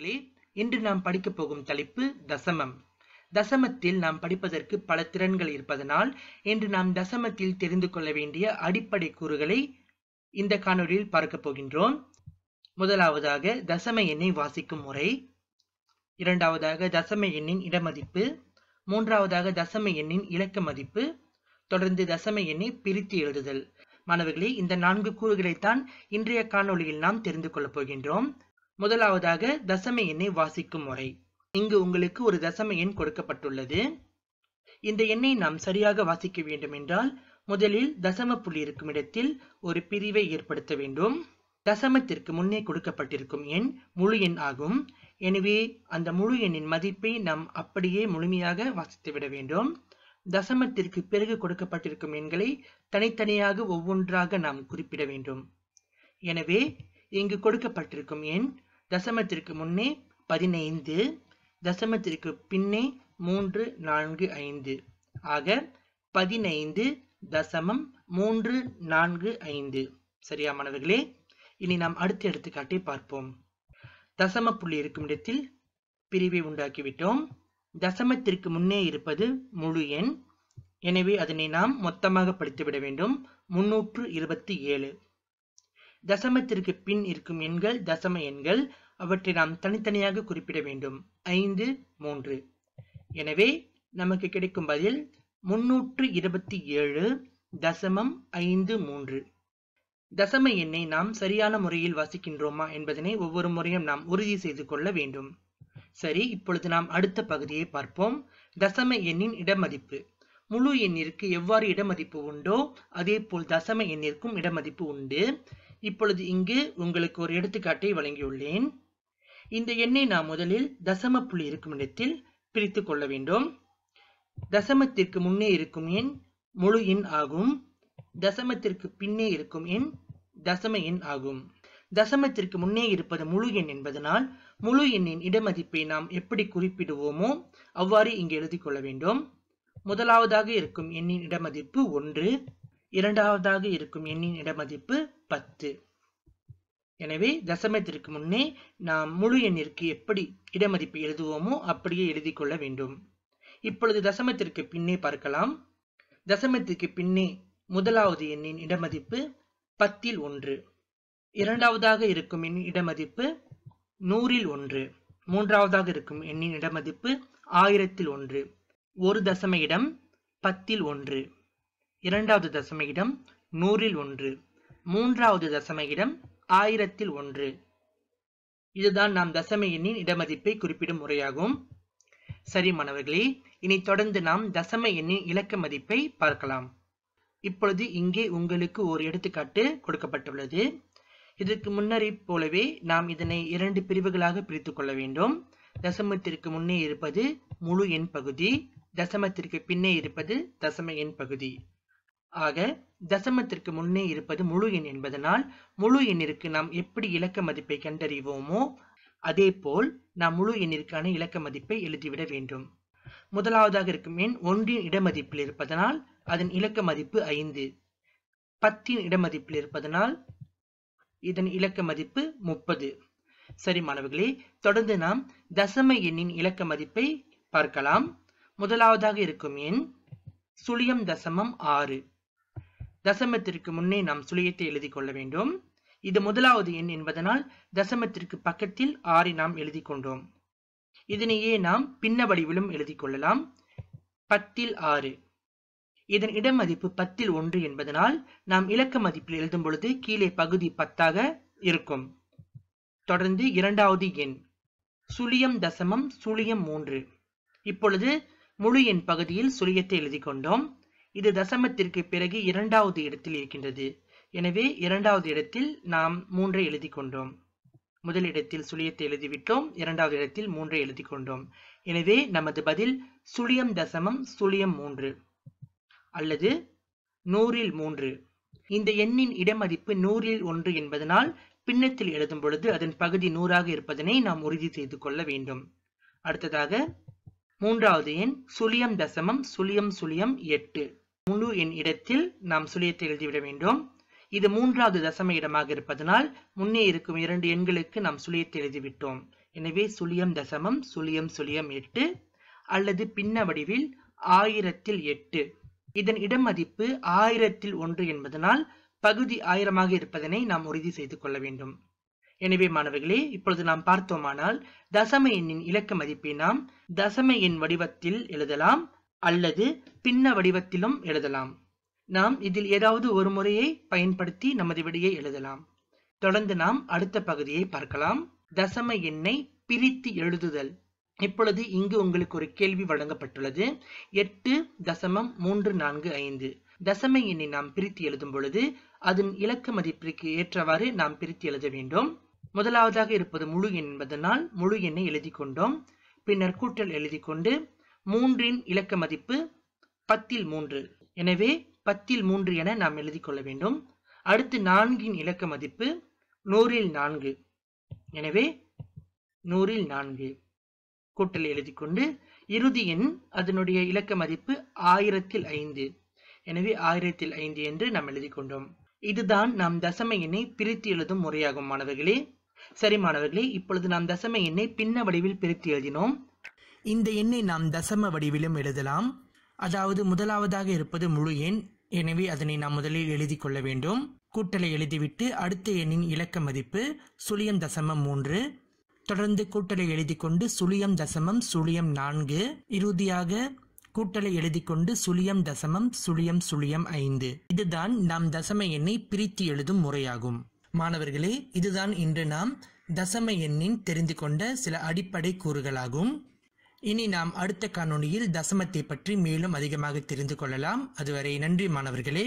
நண்பர்களே இன்று நாம் படிக்கப் போகும் தலைப்பு தசமம் தசமத்தில் நாம் படிப்பதற்கு பல திறன்கள் இருப்பதனால் இன்று நாம் தசமத்தில் தெரிந்து கொள்ள வேண்டிய அடிப்படை கூறுகளை இந்த காணொலியில் பார்க்கப் போகின்றோம் முதலாவதாக தசம எண்ணை வாசிக்கும் முறை இரண்டாவதாக தசம எண்ணின் இடமதிப்பு மூன்றாவதாக தசம எண்ணின் இலக்க மதிப்பு தொடர்ந்து தசம எண்ணை பிரித்து எழுதுதல் மாணவர்களே இந்த நான்கு கூறுகளைத்தான் இன்றைய காணொலியில் நாம் தெரிந்து கொள்ளப் போகின்றோம் முதலாவதாக தசம எண்ணை வாசிக்கும் முறை இங்கு உங்களுக்கு ஒரு தசம எண் கொடுக்கப்பட்டுள்ளது இந்த எண்ணை நாம் சரியாக வாசிக்க வேண்டும் என்றால் முதலில் தசம புள்ளி இருக்கும் இடத்தில் ஒரு பிரிவை ஏற்படுத்த வேண்டும் தசமத்திற்கு முன்னே கொடுக்கப்பட்டிருக்கும் எண் முழு எண் ஆகும் எனவே அந்த முழு எண்ணின் மதிப்பை நாம் அப்படியே முழுமையாக வாசித்துவிட வேண்டும் தசமத்திற்கு பிறகு கொடுக்கப்பட்டிருக்கும் எண்களை தனித்தனியாக ஒவ்வொன்றாக நாம் குறிப்பிட வேண்டும் எனவே இங்கு கொடுக்கப்பட்டிருக்கும் எண் தசமத்திற்கு முன்னே பதினைந்து தசமத்திற்கு பின்னே மூன்று நான்கு ஐந்து ஆக பதினைந்து தசமம் மூன்று நான்கு ஐந்து சரியா மாணவர்களே இனி நாம் அடுத்த எடுத்துக்காட்டை பார்ப்போம் தசம புள்ளி இருக்கும் இடத்தில் பிரிவை உண்டாக்கிவிட்டோம் தசமத்திற்கு முன்னே இருப்பது முழு எண் எனவே அதனை நாம் மொத்தமாக படித்துவிட வேண்டும் முன்னூற்று இருபத்தி ஏழு தசமத்திற்கு பின் இருக்கும் எண்கள் தசம எண்கள் அவற்றை நாம் தனித்தனியாக குறிப்பிட வேண்டும் ஐந்து மூன்று எனவே நமக்கு கிடைக்கும் பதில் முன்னூற்று இருபத்தி ஏழு தசமம் ஐந்து மூன்று தசம எண்ணை நாம் சரியான முறையில் வாசிக்கின்றோமா என்பதனை ஒவ்வொரு முறையும் நாம் உறுதி செய்து கொள்ள வேண்டும் சரி இப்பொழுது நாம் அடுத்த பகுதியை பார்ப்போம் தசம எண்ணின் இடமதிப்பு முழு எண்ணிற்கு எவ்வாறு இடமதிப்பு உண்டோ அதே போல் தசம எண்ணிற்கும் இடமதிப்பு உண்டு இப்பொழுது இங்கு உங்களுக்கு ஒரு எடுத்துக்காட்டை வழங்கியுள்ளேன் இந்த எண்ணை நாம் முதலில் தசம புள்ளி இருக்கும் இடத்தில் பிரித்து கொள்ள வேண்டும் தசமத்திற்கு முன்னே இருக்கும் எண் முழு எண் ஆகும் தசமத்திற்கு பின்னே இருக்கும் எண் தசம எண் ஆகும் தசமத்திற்கு முன்னே இருப்பது முழு எண் என்பதனால் முழு எண்ணின் இடமதிப்பை நாம் எப்படி குறிப்பிடுவோமோ அவ்வாறு இங்கு எழுதி கொள்ள வேண்டும் முதலாவதாக இருக்கும் எண்ணின் இடமதிப்பு ஒன்று இரண்டாவதாக இருக்கும் எண்ணின் இடமதிப்பு பத்து எனவே தசமத்திற்கு முன்னே நாம் முழு எண்ணிற்கு எப்படி இடமதிப்பு எழுதுவோமோ அப்படியே எழுதி கொள்ள வேண்டும் இப்பொழுது தசமத்திற்கு பின்னே பார்க்கலாம் தசமத்திற்கு பின்னே முதலாவது எண்ணின் இடமதிப்பு பத்தில் ஒன்று இரண்டாவதாக இருக்கும் எண் இடமதிப்பு நூறில் ஒன்று மூன்றாவதாக இருக்கும் எண்ணின் இடமதிப்பு ஆயிரத்தில் ஒன்று ஒரு தசம இடம் பத்தில் ஒன்று இரண்டாவது தசம இடம் நூறில் ஒன்று மூன்றாவது தசம இடம் ஆயிரத்தில் ஒன்று இதுதான் நாம் தசம எண்ணின் இடமதிப்பை குறிப்பிடும் முறையாகும் சரி மாணவர்களே இனி தொடர்ந்து நாம் தசம எண்ணின் இலக்க மதிப்பை பார்க்கலாம் இப்பொழுது இங்கே உங்களுக்கு ஒரு எடுத்துக்காட்டு கொடுக்கப்பட்டுள்ளது இதற்கு முன்னரை போலவே நாம் இதனை இரண்டு பிரிவுகளாக பிரித்து கொள்ள வேண்டும் தசமத்திற்கு முன்னே இருப்பது முழு எண் பகுதி தசமத்திற்கு பின்னே இருப்பது தசம எண் பகுதி ஆக தசமத்திற்கு முன்னே இருப்பது முழு எண் என்பதனால் முழு எண்ணிற்கு நாம் எப்படி இலக்க மதிப்பை கண்டறிவோமோ அதே போல் நாம் முழு எண்ணிற்கான இலக்க மதிப்பை எழுதிவிட வேண்டும் முதலாவதாக இருக்கும் எண் ஒன்றின் இடமதிப்பில் இருப்பதனால் அதன் இலக்க மதிப்பு ஐந்து பத்தின் இடமதிப்பில் இருப்பதனால் இதன் இலக்க மதிப்பு முப்பது சரி மாணவர்களே தொடர்ந்து நாம் தசம எண்ணின் இலக்க மதிப்பை பார்க்கலாம் முதலாவதாக இருக்கும் எண் சுழியம் தசமம் ஆறு தசமத்திற்கு முன்னே நாம் சுழியத்தை எழுதி கொள்ள வேண்டும் இது முதலாவது எண் என்பதனால் தசமத்திற்கு பக்கத்தில் ஆறை நாம் எழுதி கொண்டோம் இதனையே நாம் பின்ன வடிவிலும் எழுதி கொள்ளலாம் பத்தில் ஆறு இதன் இட மதிப்பு பத்தில் ஒன்று என்பதனால் நாம் இலக்க மதிப்பில் எழுதும் பொழுது கீழே பகுதி பத்தாக இருக்கும் தொடர்ந்து இரண்டாவது எண் சுழியம் தசமம் சுழியம் மூன்று இப்பொழுது முழு எண் பகுதியில் சுழியத்தை எழுதி கொண்டோம் இது தசமத்திற்கு பிறகு இரண்டாவது இடத்தில் இருக்கின்றது எனவே இரண்டாவது இடத்தில் நாம் மூன்றை எழுதி கொண்டோம் முதல் இடத்தில் சுழியத்தை எழுதிவிட்டோம் இரண்டாவது இடத்தில் மூன்றை எழுதி கொண்டோம் எனவே நமது பதில் சுழியம் தசமம் சுழியம் மூன்று அல்லது நூறில் மூன்று இந்த எண்ணின் இடமதிப்பு நூறில் ஒன்று என்பதனால் பின்னத்தில் எழுதும் பொழுது அதன் பகுதி நூறாக இருப்பதனை நாம் உறுதி செய்து கொள்ள வேண்டும் அடுத்ததாக மூன்றாவது எண் சுழியம் தசமம் சுழியம் சுழியம் எட்டு முழு எண் இடத்தில் நாம் சுழியத்தை எழுதிவிட வேண்டும் இது மூன்றாவது தசம இடமாக இருப்பதனால் முன்னே இருக்கும் இரண்டு எண்களுக்கு நாம் சுழியத்தை எழுதிவிட்டோம் எனவே சுழியம் தசமம் சுழியம் சுழியம் எட்டு அல்லது பின்ன வடிவில் ஆயிரத்தில் எட்டு இதன் இடம் மதிப்பு ஆயிரத்தில் ஒன்று என்பதனால் பகுதி ஆயிரமாக இருப்பதனை நாம் உறுதி செய்து கொள்ள வேண்டும் எனவே மாணவர்களே இப்பொழுது நாம் பார்த்தோமானால் தசம எண்ணின் இலக்க மதிப்பை நாம் தசம எண் வடிவத்தில் எழுதலாம் அல்லது பின்ன வடிவத்திலும் எழுதலாம் நாம் இதில் ஏதாவது ஒரு முறையை பயன்படுத்தி நமது விடையை எழுதலாம் தொடர்ந்து நாம் அடுத்த பகுதியை பார்க்கலாம் தசம எண்ணை பிரித்து எழுதுதல் இப்பொழுது இங்கு உங்களுக்கு ஒரு கேள்வி வழங்கப்பட்டுள்ளது எட்டு தசமம் மூன்று நான்கு ஐந்து தசம எண்ணை நாம் பிரித்து எழுதும் பொழுது அதன் இலக்கு மதிப்பிற்கு ஏற்றவாறு நாம் பிரித்து எழுத வேண்டும் முதலாவதாக இருப்பது முழு எண் என்பதனால் முழு எண்ணை எழுதி கொண்டோம் பின்னர் கூட்டல் எழுதி கொண்டு மூன்றின் இலக்க மதிப்பு பத்தில் மூன்று எனவே பத்தில் மூன்று என நாம் எழுதி கொள்ள வேண்டும் அடுத்து நான்கின் இலக்க மதிப்பு நூறில் நான்கு எனவே நூறில் நான்கு கூட்டல் எழுதி கொண்டு இறுதி எண் அதனுடைய இலக்க மதிப்பு ஆயிரத்தில் ஐந்து எனவே ஆயிரத்தில் ஐந்து என்று நாம் எழுதி கொண்டோம் இதுதான் நாம் தசம எண்ணை பிரித்து எழுதும் முறையாகும் மாணவர்களே சரி மாணவர்களே இப்பொழுது நாம் தசம எண்ணை பின்ன வடிவில் பிரித்து எழுதினோம் இந்த எண்ணை நாம் தசம வடிவிலும் எழுதலாம் அதாவது முதலாவதாக இருப்பது முழு எண் எனவே அதனை நாம் முதலில் எழுதி கொள்ள வேண்டும் கூட்டலை எழுதிவிட்டு அடுத்த எண்ணின் இலக்க மதிப்பு சுழியம் தசமம் மூன்று தொடர்ந்து கூட்டலை எழுதி கொண்டு சுழியம் தசமம் சுழியம் நான்கு இறுதியாக கூட்டலை எழுதி கொண்டு சுழியம் தசமம் சுழியம் சுழியம் ஐந்து இதுதான் நாம் தசம எண்ணை பிரித்து எழுதும் முறையாகும் மாணவர்களே இதுதான் இன்று நாம் தசம எண்ணின் தெரிந்து கொண்ட சில அடிப்படை கூறுகளாகும் இனி நாம் அடுத்த காணொளியில் தசமத்தை பற்றி மேலும் அதிகமாக தெரிந்து கொள்ளலாம் அதுவரை நன்றி மாணவர்களே